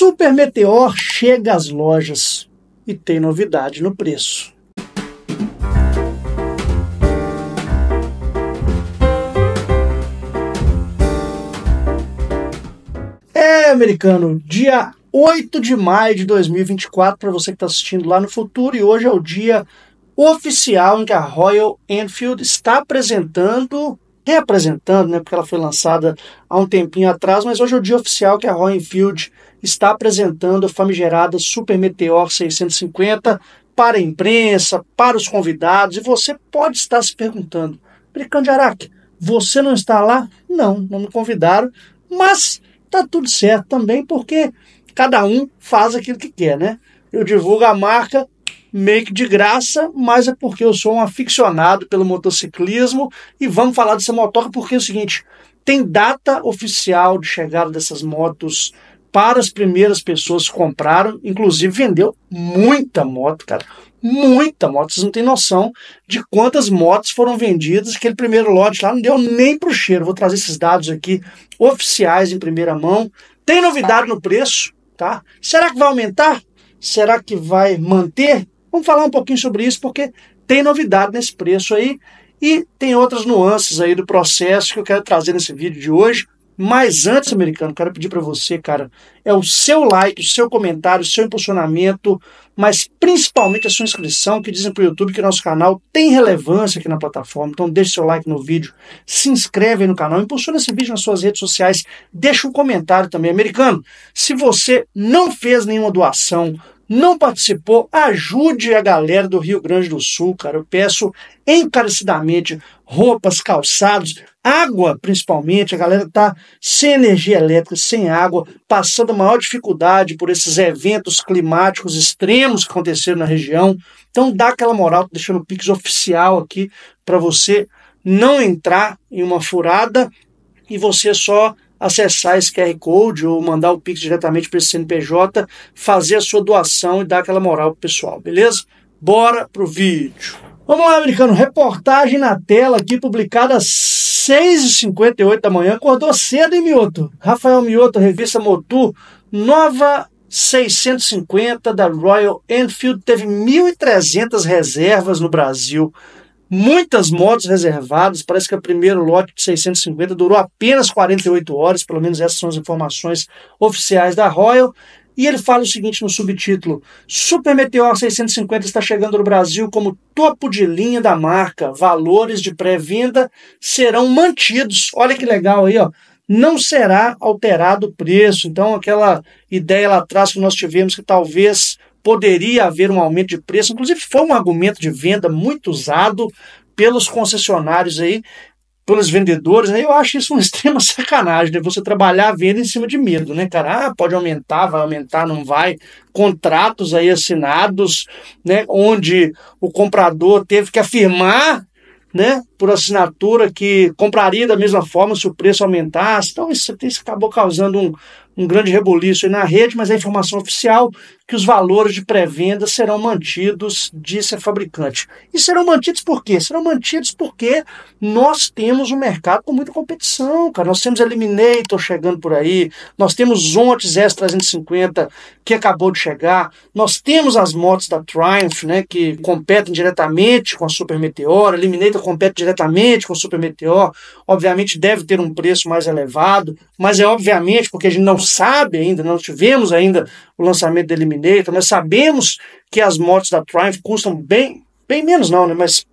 Super Meteor chega às lojas e tem novidade no preço. É, americano, dia 8 de maio de 2024, para você que está assistindo lá no futuro, e hoje é o dia oficial em que a Royal Enfield está apresentando, reapresentando, né, porque ela foi lançada há um tempinho atrás, mas hoje é o dia oficial que a Royal Enfield está apresentando a famigerada Super Meteor 650 para a imprensa, para os convidados, e você pode estar se perguntando, Bricão de Araque, você não está lá? Não, não me convidaram, mas tá tudo certo também, porque cada um faz aquilo que quer, né? Eu divulgo a marca meio que de graça, mas é porque eu sou um aficionado pelo motociclismo e vamos falar dessa motoca porque é o seguinte, tem data oficial de chegada dessas motos para as primeiras pessoas que compraram, inclusive vendeu muita moto, cara. Muita moto. Vocês não têm noção de quantas motos foram vendidas. Aquele primeiro lote lá não deu nem para o cheiro. Vou trazer esses dados aqui oficiais em primeira mão. Tem novidade no preço, tá? Será que vai aumentar? Será que vai manter? Vamos falar um pouquinho sobre isso, porque tem novidade nesse preço aí e tem outras nuances aí do processo que eu quero trazer nesse vídeo de hoje. Mas antes, americano, quero pedir para você, cara, é o seu like, o seu comentário, o seu impulsionamento, mas principalmente a sua inscrição, que dizem para o YouTube que nosso canal tem relevância aqui na plataforma. Então deixe seu like no vídeo, se inscreve no canal, impulsiona esse vídeo nas suas redes sociais, deixa um comentário também. Americano, se você não fez nenhuma doação, não participou, ajude a galera do Rio Grande do Sul, cara. Eu peço encarecidamente roupas, calçados, Água, principalmente, a galera está sem energia elétrica, sem água, passando a maior dificuldade por esses eventos climáticos extremos que aconteceram na região. Então, dá aquela moral, tô deixando o Pix oficial aqui para você não entrar em uma furada e você só acessar esse QR Code ou mandar o Pix diretamente para esse CNPJ, fazer a sua doação e dar aquela moral pro pessoal, beleza? Bora pro vídeo. Vamos lá, americano. Reportagem na tela aqui publicada 6h58 da manhã, acordou cedo em Mioto. Rafael Mioto, revista Motu, nova 650 da Royal Enfield, teve 1.300 reservas no Brasil. Muitas motos reservadas, parece que é o primeiro lote de 650 durou apenas 48 horas, pelo menos essas são as informações oficiais da Royal. E ele fala o seguinte no subtítulo: Super Meteor 650 está chegando no Brasil como topo de linha da marca. Valores de pré-venda serão mantidos. Olha que legal aí, ó. Não será alterado o preço. Então, aquela ideia lá atrás que nós tivemos que talvez poderia haver um aumento de preço, inclusive foi um argumento de venda muito usado pelos concessionários aí pelos vendedores, né? Eu acho isso uma extrema sacanagem, né? Você trabalhar a venda em cima de medo, né, cara? Ah, pode aumentar, vai aumentar, não vai. Contratos aí assinados, né? Onde o comprador teve que afirmar, né? por assinatura que compraria da mesma forma se o preço aumentasse. Então, isso, isso acabou causando um, um grande reboliço na rede, mas a informação oficial que os valores de pré-venda serão mantidos, disse a fabricante. E serão mantidos por quê? Serão mantidos porque nós temos um mercado com muita competição, cara. Nós temos Eliminator chegando por aí, nós temos Zontes S350 que acabou de chegar, nós temos as motos da Triumph, né, que competem diretamente com a Super Meteor. Eliminator compete diretamente diretamente com o Super Meteor, obviamente deve ter um preço mais elevado, mas é obviamente porque a gente não sabe ainda, não tivemos ainda o lançamento da Eliminator, mas sabemos que as motos da Triumph custam bem, bem menos não, né, mas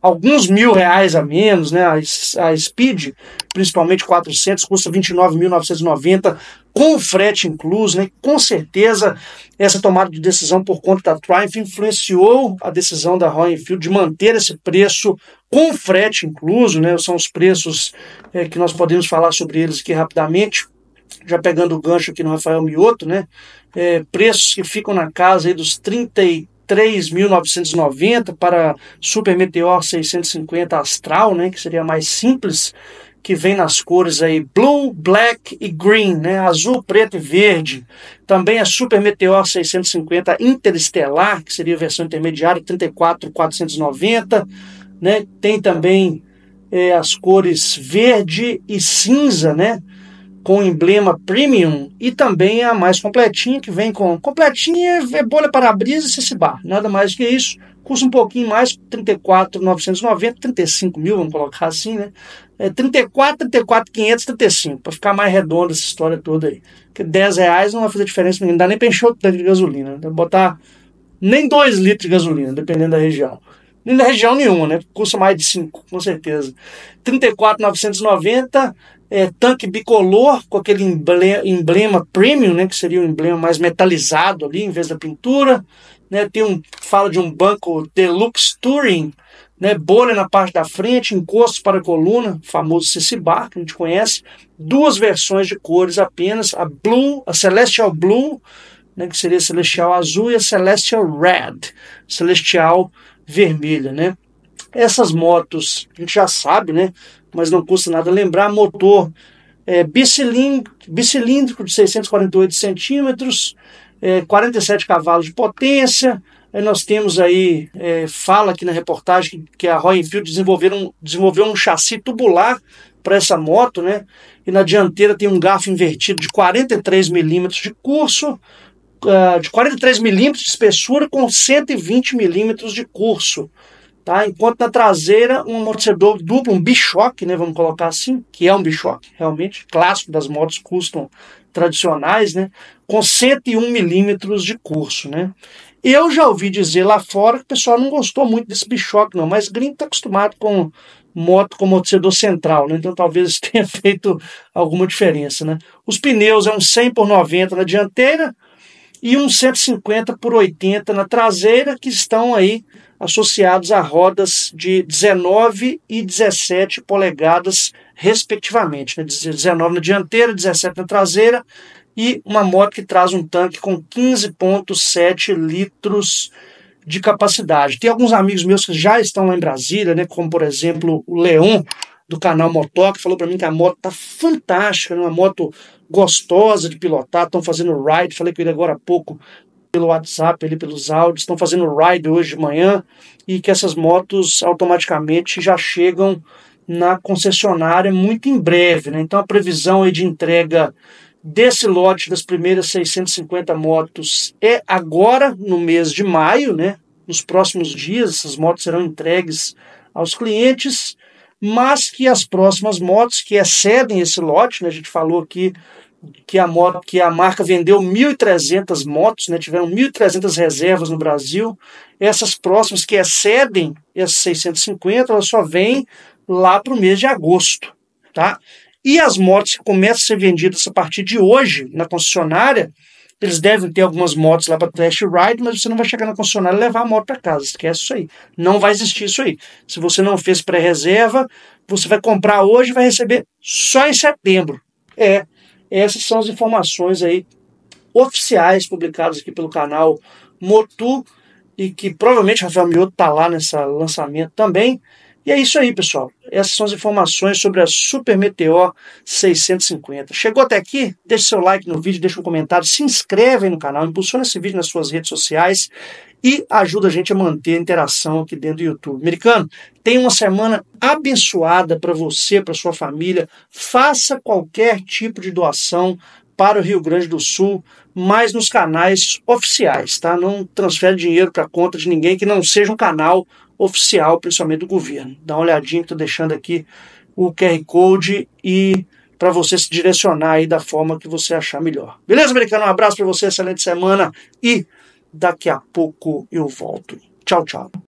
alguns mil reais a menos, né? A, a Speed, principalmente 400, custa 29.990 com frete incluso, né? Com certeza essa tomada de decisão por conta da Triumph influenciou a decisão da Royal Enfield de manter esse preço com frete incluso, né? São os preços é, que nós podemos falar sobre eles aqui rapidamente, já pegando o gancho aqui no Rafael Mioto, né? É, preços que ficam na casa aí dos 33.990 para Super Meteor 650 Astral, né? Que seria mais simples, que vem nas cores aí blue, black e green, né? Azul, preto e verde. Também a Super Meteor 650 Interestelar, que seria a versão intermediária 34.490 né? Tem também é, as cores verde e cinza, né? Com emblema premium e também a mais completinha que vem com completinha é bolha para-brisa e bar, nada mais que isso. Custa um pouquinho mais, 34,990, 35 mil, vamos colocar assim, né? É 34, 34, 500, 35, para ficar mais redonda essa história toda aí. Porque 10 reais não vai fazer diferença, não dá nem para encher o tanque de gasolina, né? botar nem 2 litros de gasolina, dependendo da região nem na é região nenhuma, né? Custa mais de 5, com certeza. 34,990. É, tanque bicolor com aquele emblema, emblema premium, né, que seria o um emblema mais metalizado ali em vez da pintura, né, tem um fala de um banco deluxe touring, né, bolha na parte da frente, encosto para a coluna, famoso CC Bar, que a gente conhece, duas versões de cores apenas, a blue, a celestial blue, né, que seria celestial azul e a celestial red, celestial vermelha, né? Essas motos, a gente já sabe, né? Mas não custa nada lembrar, motor é, bicilíndrico de 648 centímetros, é, 47 cavalos de potência. Aí nós temos aí, é, fala aqui na reportagem que a Royal Enfield desenvolveram, desenvolveu um chassi tubular para essa moto, né? E na dianteira tem um garfo invertido de 43 milímetros de curso, ah, de 43 milímetros de espessura com 120 milímetros de curso. Tá? Enquanto na traseira, um amortecedor duplo, um bichoque, né, vamos colocar assim, que é um bichoque, realmente, clássico das motos custom tradicionais, né, com 101 milímetros de curso. Né? Eu já ouvi dizer lá fora que o pessoal não gostou muito desse bichoque, não, mas gringo está acostumado com moto com amortecedor central, né? então talvez tenha feito alguma diferença. Né? Os pneus é um 100 por 90 na dianteira, e um 150 por 80 na traseira, que estão aí associados a rodas de 19 e 17 polegadas, respectivamente. Né? 19 na dianteira, 17 na traseira, e uma moto que traz um tanque com 15,7 litros de capacidade. Tem alguns amigos meus que já estão lá em Brasília, né, como por exemplo o Leon, do canal Motoca falou para mim que a moto tá fantástica, né? uma moto gostosa de pilotar, estão fazendo ride, falei com ele agora há pouco pelo WhatsApp, ali pelos áudios, estão fazendo ride hoje de manhã e que essas motos automaticamente já chegam na concessionária muito em breve, né? Então a previsão aí de entrega desse lote das primeiras 650 motos é agora no mês de maio, né? Nos próximos dias essas motos serão entregues aos clientes mas que as próximas motos que excedem esse lote, né, a gente falou aqui que a, moto, que a marca vendeu 1.300 motos, né, tiveram 1.300 reservas no Brasil, essas próximas que excedem essas 650, elas só vêm lá para o mês de agosto. Tá? E as motos que começam a ser vendidas a partir de hoje na concessionária, eles devem ter algumas motos lá para test ride, mas você não vai chegar na concessionária e levar a moto para casa. Esquece isso aí. Não vai existir isso aí. Se você não fez pré-reserva, você vai comprar hoje e vai receber só em setembro. É, essas são as informações aí oficiais publicadas aqui pelo canal Motu e que provavelmente Rafael Mioto está lá nesse lançamento também. E é isso aí, pessoal. Essas são as informações sobre a Super Meteor 650. Chegou até aqui? Deixe seu like no vídeo, deixe um comentário, se inscreve no canal, impulsiona esse vídeo nas suas redes sociais e ajuda a gente a manter a interação aqui dentro do YouTube. Americano, tenha uma semana abençoada para você, para sua família. Faça qualquer tipo de doação para o Rio Grande do Sul, mas nos canais oficiais, tá? Não transfere dinheiro para conta de ninguém que não seja um canal oficial, principalmente do governo. Dá uma olhadinha, estou deixando aqui o QR Code e para você se direcionar aí da forma que você achar melhor. Beleza, americano? Um abraço para você, excelente semana e daqui a pouco eu volto. Tchau, tchau.